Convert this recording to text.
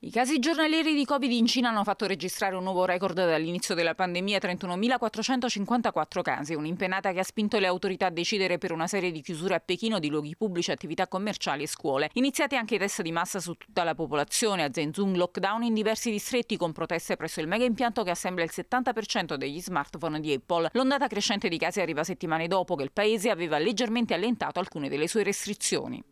I casi giornalieri di Covid in Cina hanno fatto registrare un nuovo record dall'inizio della pandemia, 31.454 casi, un'impennata che ha spinto le autorità a decidere per una serie di chiusure a Pechino di luoghi pubblici, attività commerciali e scuole. Iniziati anche test di massa su tutta la popolazione, a Zhenzhou lockdown in diversi distretti con proteste presso il mega impianto che assembla il 70% degli smartphone di Apple. L'ondata crescente di casi arriva settimane dopo che il paese aveva leggermente allentato alcune delle sue restrizioni.